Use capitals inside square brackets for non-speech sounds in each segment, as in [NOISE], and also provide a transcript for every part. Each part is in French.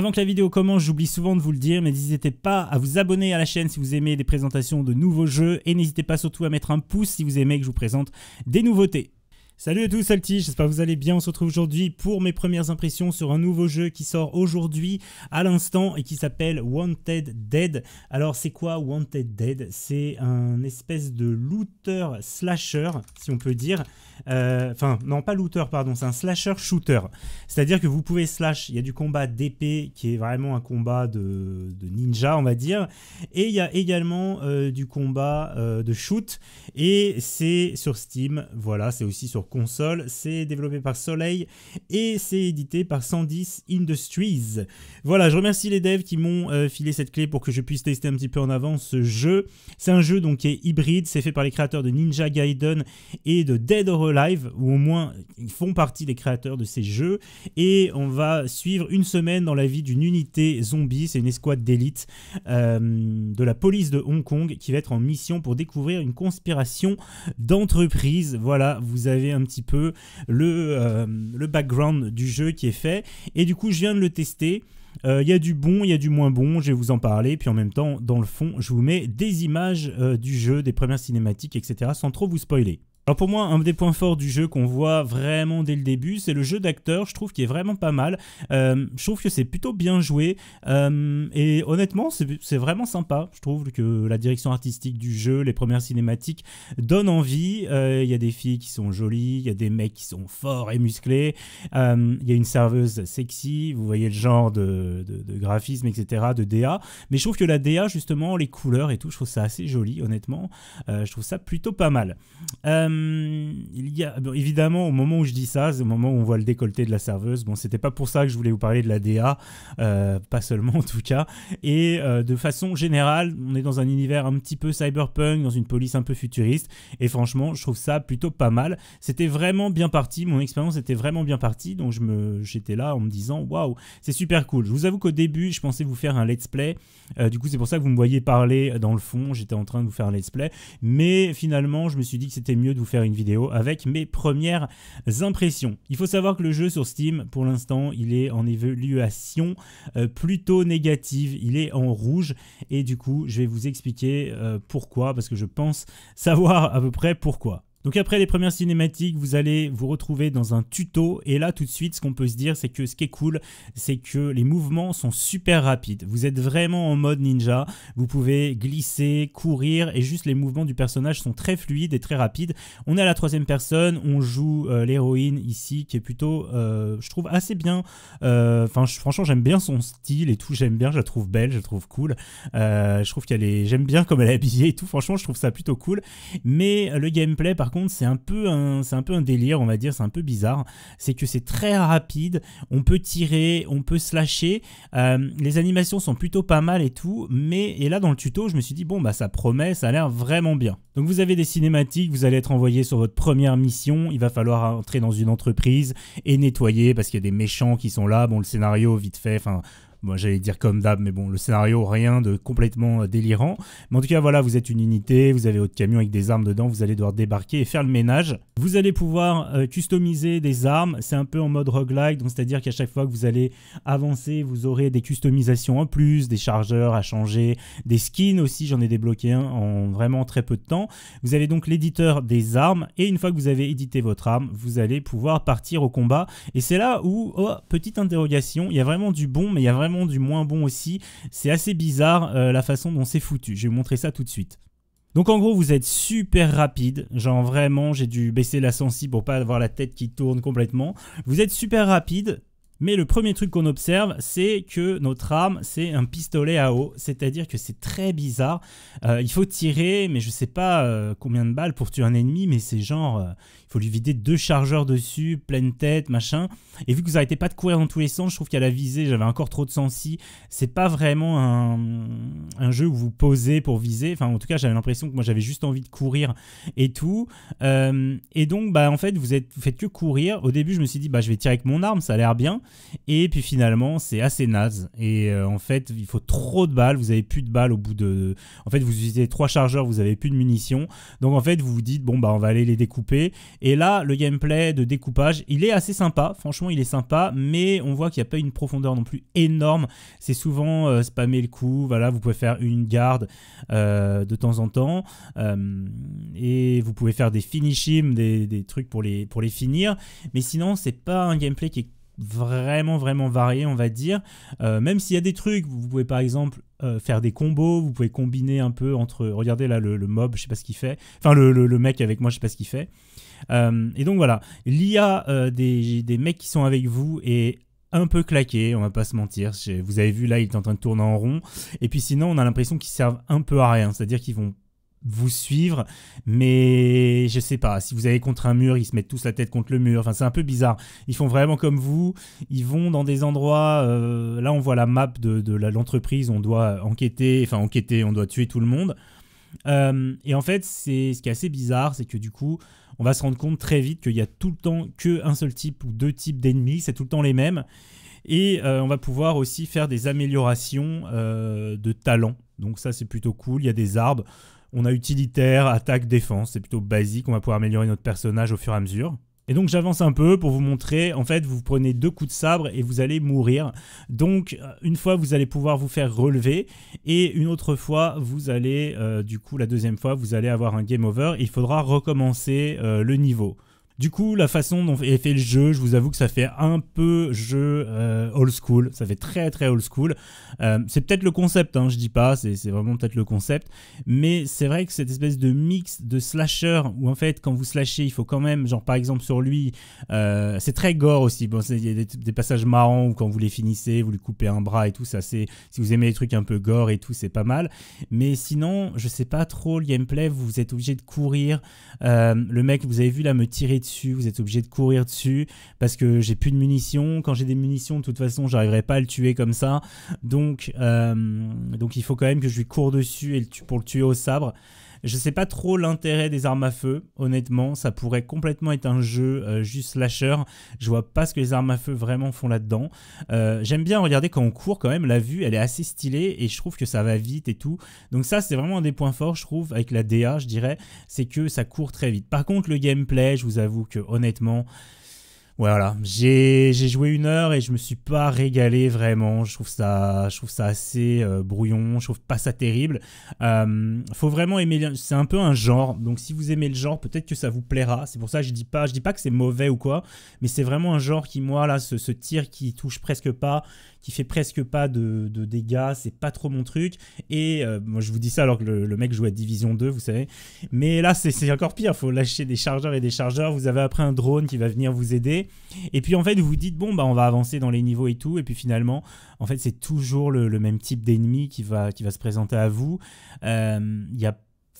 Avant que la vidéo commence, j'oublie souvent de vous le dire, mais n'hésitez pas à vous abonner à la chaîne si vous aimez des présentations de nouveaux jeux et n'hésitez pas surtout à mettre un pouce si vous aimez que je vous présente des nouveautés. Salut à tous, c'est j'espère que vous allez bien. On se retrouve aujourd'hui pour mes premières impressions sur un nouveau jeu qui sort aujourd'hui à l'instant et qui s'appelle Wanted Dead. Alors c'est quoi Wanted Dead C'est un espèce de looter slasher, si on peut dire. Euh, enfin, non, pas looter, pardon, c'est un slasher shooter. C'est-à-dire que vous pouvez slash, il y a du combat d'épée qui est vraiment un combat de, ninja, on va dire. Et il y a également euh, du combat euh, de shoot. Et c'est sur Steam, voilà, c'est aussi sur console. C'est développé par Soleil et c'est édité par 110 Industries. Voilà, je remercie les devs qui m'ont euh, filé cette clé pour que je puisse tester un petit peu en avant ce jeu. C'est un jeu donc qui est hybride, c'est fait par les créateurs de Ninja Gaiden et de Dead or Alive, ou au moins ils font partie des créateurs de ces jeux. Et on va suivre une semaine dans la vie d'une unité zombie, c'est une escouade d'élite euh, de la police de Hong Kong qui va être en mission pour découvrir une conspiration d'entreprise. Voilà, vous avez un un petit peu le, euh, le background du jeu qui est fait. Et du coup, je viens de le tester. Il euh, y a du bon, il y a du moins bon, je vais vous en parler. Puis en même temps, dans le fond, je vous mets des images euh, du jeu, des premières cinématiques, etc., sans trop vous spoiler. Alors pour moi, un des points forts du jeu qu'on voit vraiment dès le début, c'est le jeu d'acteur, je trouve qu'il est vraiment pas mal. Euh, je trouve que c'est plutôt bien joué euh, et honnêtement, c'est vraiment sympa. Je trouve que la direction artistique du jeu, les premières cinématiques donnent envie. Euh, il y a des filles qui sont jolies, il y a des mecs qui sont forts et musclés, il y a une serveuse sexy, vous voyez le genre de, de graphisme, etc., de DA. Mais je trouve que la DA, justement, les couleurs et tout, je trouve ça assez joli, honnêtement. je trouve ça plutôt pas mal. Euh, euh, il y a, évidemment, au moment où je dis ça, c'est au moment où on voit le décolleté de la serveuse. Bon, c'était pas pour ça que je voulais vous parler de la DA, euh, pas seulement en tout cas. Et euh, de façon générale, on est dans un univers un petit peu cyberpunk, dans une police un peu futuriste. Et franchement, je trouve ça plutôt pas mal. C'était vraiment bien parti, mon expérience était vraiment bien partie. Donc je me, j'étais là en me disant, waouh, c'est super cool. Je vous avoue qu'au début, je pensais vous faire un let's play. du coup, c'est pour ça que vous me voyez parler dans le fond. J'étais en train de vous faire un let's play, mais finalement, je me suis dit que c'était mieux de faire une vidéo avec mes premières impressions. Il faut savoir que le jeu sur Steam, pour l'instant, il est en évaluation euh, plutôt négative, il est en rouge, et du coup, je vais vous expliquer euh, pourquoi, parce que je pense savoir à peu près pourquoi. Donc après les premières cinématiques, vous allez vous retrouver dans un tuto et là tout de suite ce qu'on peut se dire c'est que ce qui est cool c'est que les mouvements sont super rapides. Vous êtes vraiment en mode ninja, vous pouvez glisser, courir et juste les mouvements du personnage sont très fluides et très rapides. On est à la troisième personne, on joue euh, l'héroïne ici qui est plutôt euh, je trouve assez bien, euh, enfin franchement j'aime bien son style et tout, j'aime bien, je la trouve belle, je la trouve cool, je trouve qu'elle est, j'aime bien comme elle est habillée et tout, franchement je trouve ça plutôt cool. Mais le gameplay par c'est un, peu un, un peu un délire, on va dire, c'est un peu bizarre. C'est que c'est très rapide, on peut tirer, on peut slasher. Euh, les animations sont plutôt pas mal et tout, mais et là dans le tuto, je me suis dit, bon, bah ça promet, ça a l'air vraiment bien. Donc vous avez des cinématiques, vous allez être envoyé sur votre première mission, il va falloir entrer dans une entreprise et nettoyer parce qu'il y a des méchants qui sont là. Bon, le scénario, vite fait, enfin moi, j'allais dire comme d'hab, mais bon, le scénario, rien de complètement euh, délirant. Mais en tout cas, voilà, vous êtes une unité, vous avez votre camion avec des armes dedans, vous allez devoir débarquer et faire le ménage. Vous allez pouvoir euh, customiser des armes. C'est un peu en mode roguelike, donc c'est-à-dire qu'à chaque fois que vous allez avancer, vous aurez des customisations en plus, des chargeurs à changer, des skins aussi. J'en ai débloqué un en vraiment très peu de temps. Vous avez donc l'éditeur des armes et une fois que vous avez édité votre arme, vous allez pouvoir partir au combat. Et c'est là où, oh, petite interrogation, il y a vraiment du bon, mais il y a vraiment du moins bon aussi. C'est assez bizarre euh, la façon dont c'est foutu. Je vais vous montrer ça tout de suite. Donc en gros, vous êtes super rapide. Genre vraiment, j'ai dû baisser la sensi pour pas avoir la tête qui tourne complètement. Vous êtes super rapide mais le premier truc qu'on observe, c'est que notre arme, c'est un pistolet à eau. C'est-à-dire que c'est très bizarre. Euh, il faut tirer, mais je sais pas euh, combien de balles pour tuer un ennemi, mais c'est genre, euh, il faut lui vider deux chargeurs dessus, pleine tête, machin. Et vu que vous arrêtez pas de courir dans tous les sens, je trouve qu'à la visée, j'avais encore trop de sensi. C'est pas vraiment un, jeu où vous posez pour viser. Enfin, en tout cas, j'avais l'impression que moi, j'avais juste envie de courir et tout. et donc, bah, en fait, vous, êtes, faites que courir. Au début, je me suis dit, bah, je vais tirer avec mon arme, ça a l'air bien. Et puis finalement, c'est assez naze. Et euh, en fait, il faut trop de balles. Vous avez plus de balles au bout de. En fait, vous utilisez trois chargeurs, vous avez plus de munitions. Donc en fait, vous vous dites, bon, bah, on va aller les découper. Et là, le gameplay de découpage, il est assez sympa. Franchement, il est sympa. Mais on voit qu'il n'y a pas une profondeur non plus énorme. C'est souvent euh, spammer le coup. Voilà, vous pouvez faire une garde euh, de temps en temps. et vous pouvez faire des finishims des, des trucs pour les, pour les finir. Mais sinon, c'est pas un gameplay qui est vraiment vraiment varié on va dire euh, même s'il y a des trucs vous pouvez par exemple euh, faire des combos vous pouvez combiner un peu entre regardez là le, mob je sais pas ce qu'il fait enfin le, mec avec moi je sais pas ce qu'il fait euh, et donc voilà l'IA des, des mecs qui sont avec vous est un peu claqué, on va pas se mentir. Vous avez vu là, il est en train de tourner en rond. Et puis sinon, on a l'impression qu'ils servent un peu à rien. C'est-à-dire qu'ils vont vous suivre, mais je sais pas, si vous allez contre un mur, ils se mettent tous la tête contre le mur, enfin c'est un peu bizarre. Ils font vraiment comme vous, ils vont dans des endroits, euh, là on voit la map de, de l'entreprise, on doit enquêter, enfin enquêter, on doit tuer tout le monde. Euh, et en fait, c'est ce qui est assez bizarre, c'est que du coup, on va se rendre compte très vite qu'il y a tout le temps que un seul type ou deux types d'ennemis, c'est tout le temps les mêmes. Et euh, on va pouvoir aussi faire des améliorations de talent. Donc ça c'est plutôt cool, il y a des arbres. On a utilitaire, attaque, défense. C'est plutôt basique. On va pouvoir améliorer notre personnage au fur et à mesure. Et donc j'avance un peu pour vous montrer, en fait vous prenez deux coups de sabre et vous allez mourir. Donc euh, une fois vous allez pouvoir vous faire relever et une autre fois vous allez, euh, du coup la deuxième fois vous allez avoir un game over, il faudra recommencer euh, le niveau. Du coup, la façon dont est fait le jeu, je vous avoue que ça fait un peu jeu euh, old school. Ça fait très très old school. Euh, c'est peut-être le concept, hein, je dis pas, c'est vraiment peut-être le concept. Mais c'est vrai que cette espèce de mix de slasher où en fait, quand vous slashez, il faut quand même, genre par exemple sur lui, euh, c'est très gore aussi. Bon, il y a des, passages marrants où quand vous les finissez, vous lui coupez un bras et tout. Ça, c'est si vous aimez les trucs un peu gore et tout, c'est pas mal. Mais sinon, je sais pas trop le gameplay. Vous êtes obligé de courir. le mec, vous avez vu là, me tirer dessus vous êtes obligé de courir dessus parce que j'ai plus de munitions. Quand j'ai des munitions, de toute façon, j'arriverai pas à le tuer comme ça. Donc, euh, donc il faut quand même que je lui cours dessus et pour le tuer au sabre. Je sais pas trop l'intérêt des armes à feu, honnêtement. Ça pourrait complètement être un jeu euh, juste slasher. Je vois pas ce que les armes à feu vraiment font là-dedans. Euh, j'aime bien regarder quand on court quand même. La vue, elle est assez stylée et je trouve que ça va vite et tout. Donc ça, c'est vraiment un des points forts, je trouve, avec la DA, je dirais. C'est que ça court très vite. Par contre, le gameplay, je vous avoue que honnêtement... Voilà, j'ai joué une heure et je me suis pas régalé vraiment. Je trouve ça, je trouve ça assez euh, brouillon. Je trouve pas ça terrible. Euh, faut vraiment aimer. C'est un peu un genre. Donc si vous aimez le genre, peut-être que ça vous plaira. C'est pour ça que je dis pas, je dis pas que c'est mauvais ou quoi. Mais c'est vraiment un genre qui moi là, ce, ce tir qui touche presque pas, qui fait presque pas de, dégâts, c'est pas trop mon truc. Et euh, moi je vous dis ça alors que le, mec joue à Division 2, vous savez. Mais là c'est encore pire, Il faut lâcher des chargeurs et des chargeurs, vous avez après un drone qui va venir vous aider. Et puis en fait vous vous dites bon bah on va avancer dans les niveaux et tout, et puis finalement en fait c'est toujours le, même type d'ennemi qui va, qui va se présenter à vous. Il euh,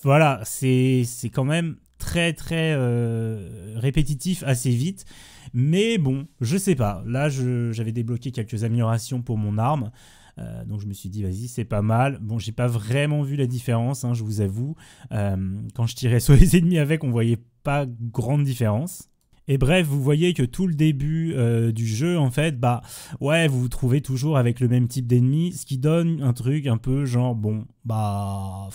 voilà, c'est quand même très très euh, répétitif assez vite. Mais bon, je sais pas. Là, j'avais débloqué quelques améliorations pour mon arme. Euh, donc je me suis dit, vas-y, c'est pas mal. Bon, j'ai pas vraiment vu la différence, hein, je vous avoue. Euh, quand je tirais [LAUGHS] sur les ennemis avec, on voyait pas grande différence. Et bref, vous voyez que tout le début euh, du jeu, en fait, bah ouais, vous vous trouvez toujours avec le même type d'ennemis, ce qui donne un truc un peu genre, bon, bah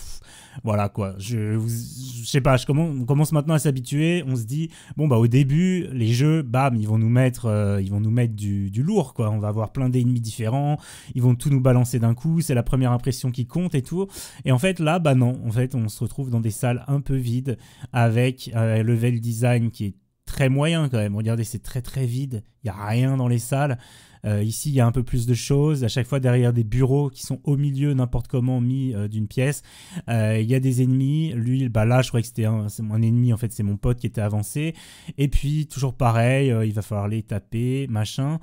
voilà quoi. Je, je sais pas, je on commence maintenant à s'habituer, on se dit, bon bah au début, les jeux, bam, ils vont nous mettre, euh, ils vont nous mettre du, lourd quoi, on va avoir plein d'ennemis différents, ils vont tout nous balancer d'un coup, c'est la première impression qui compte et tout. Et en fait là, bah non, en fait on se retrouve dans des salles un peu vides avec euh, un level design qui est très moyen quand même. Regardez, c'est très très vide. Il n'y a rien dans les salles. Euh, ici, il y a un peu plus de choses. À chaque fois, derrière des bureaux qui sont au milieu, n'importe comment mis euh, d'une pièce, euh, il y a des ennemis. Lui, bah là, je crois que c'était un, ennemi. En fait, c'est mon pote qui était avancé. Et puis, toujours pareil, il va falloir les taper, machin.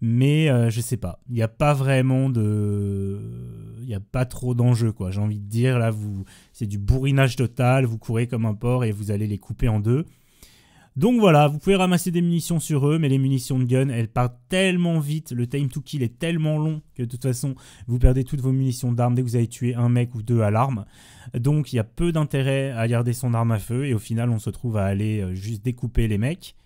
Mais je sais pas. Il n'y a pas vraiment de. Il n'y a pas trop d'enjeux, quoi. J'ai envie de dire, là, vous... c'est du bourrinage total. Vous courez comme un porc et vous allez les couper en deux. Donc voilà, vous pouvez ramasser des munitions sur eux, mais les munitions de gun, elles partent tellement vite, le time to kill est tellement long que de toute façon, vous perdez toutes vos munitions d'armes dès que vous avez tué un mec ou deux à l'arme. Donc il y a peu d'intérêt à garder son arme à feu, et au final, on se trouve à aller euh, juste découper les mecs.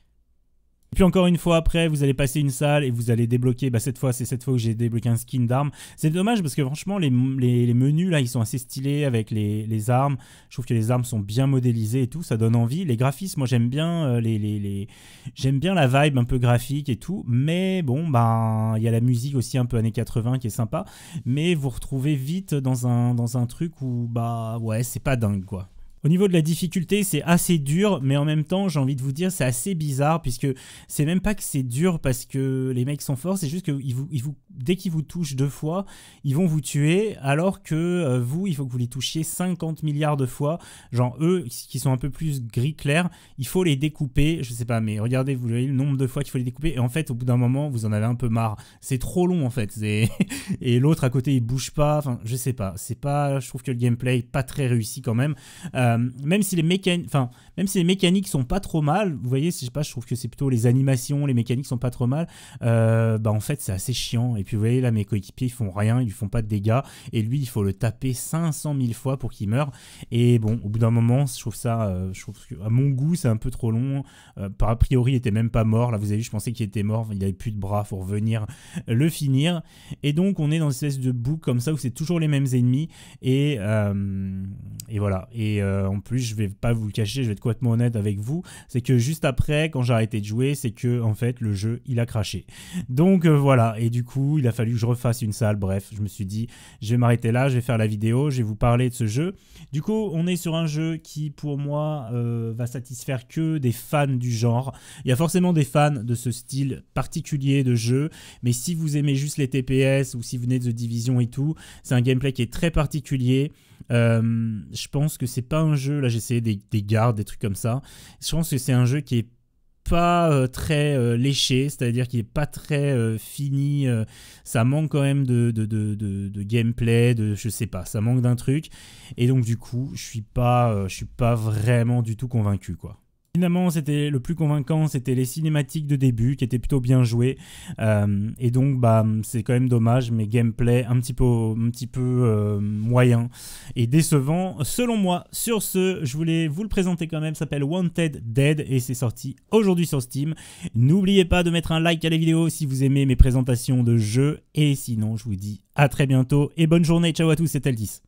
Et puis encore une fois après, vous allez passer une salle et vous allez débloquer, bah cette fois c'est cette fois où j'ai débloqué un skin d'armes, C'est dommage parce que franchement les, menus là ils sont assez stylés avec les, armes. Je trouve que les armes sont bien modélisées et tout, ça donne envie. Les graphismes, moi j'aime bien euh, les, j'aime bien la vibe un peu graphique et tout, mais bon bah, il y a la musique aussi un peu années 80 qui est sympa, mais vous retrouvez vite dans un dans un truc où bah ouais c'est pas dingue quoi. Au niveau de la difficulté, c'est assez dur, mais en même temps, j'ai envie de vous dire, c'est assez bizarre, puisque c'est même pas que c'est dur parce que les mecs sont forts, c'est juste que vous, dès qu'ils vous touchent deux fois, ils vont vous tuer, alors que euh, vous, il faut que vous les touchiez 50 milliards de fois. Genre, eux, qui sont un peu plus gris clair, il faut les découper, je sais pas, mais regardez, vous voyez le nombre de fois qu'il faut les découper, et en fait, au bout d'un moment, vous en avez un peu marre. C'est trop long, en fait, [LAUGHS] et l'autre à côté, il bouge pas, enfin, je sais pas, c'est pas, je trouve que le gameplay est pas très réussi quand même. Euh, euh, même, si les enfin, même si les mécaniques sont pas trop mal, vous voyez, je sais pas, je trouve que c'est plutôt les animations, les mécaniques sont pas trop mal, euh, bah en fait c'est assez chiant. Et puis vous voyez là, mes coéquipiers ils font rien, ils lui font pas de dégâts, et lui il faut le taper 500 000 fois pour qu'il meure. Et bon, au bout d'un moment, je trouve ça, euh, je trouve que à mon goût c'est un peu trop long. par a priori, il était même pas mort. Là, vous avez vu, je pensais qu'il était mort, il avait plus de bras pour venir le finir. Et donc on est dans une espèce de boucle comme ça où c'est toujours les mêmes ennemis, et, et voilà. Et euh, en plus, je vais pas vous le cacher, je vais être complètement honnête avec vous, c'est que juste après, quand j'ai arrêté de jouer, c'est que en fait le jeu il a craché. Donc euh, voilà, et du coup il a fallu que je refasse une salle. Bref, je me suis dit, je vais m'arrêter là, je vais faire la vidéo, je vais vous parler de ce jeu. Du coup, on est sur un jeu qui pour moi euh, va satisfaire que des fans du genre. Il y a forcément des fans de ce style particulier de jeu, mais si vous aimez juste les TPS ou si vous venez de The Division et tout, c'est un gameplay qui est très particulier. Euh, je pense que c'est pas un jeu. Là, j'ai essayé des, gardes, des trucs comme ça. Je pense que c'est un jeu qui est pas euh, très euh, léché, c'est-à-dire qu'il est pas très fini. ça manque quand même de, de, de, de, gameplay, de je sais pas. Ça manque d'un truc. Et donc du coup, je suis pas, je suis pas vraiment du tout convaincu, quoi. Finalement, c'était le plus convaincant, c'était les cinématiques de début qui étaient plutôt bien jouées. Euh, et donc, bah, c'est quand même dommage, mais gameplay un petit peu, un petit peu euh, moyen et décevant, selon moi. Sur ce, je voulais vous le présenter quand même. s'appelle Wanted Dead et c'est sorti aujourd'hui sur Steam. N'oubliez pas de mettre un like à la vidéo si vous aimez mes présentations de jeux. Et sinon, je vous dis à très bientôt et bonne journée. Ciao à tous, c'est 10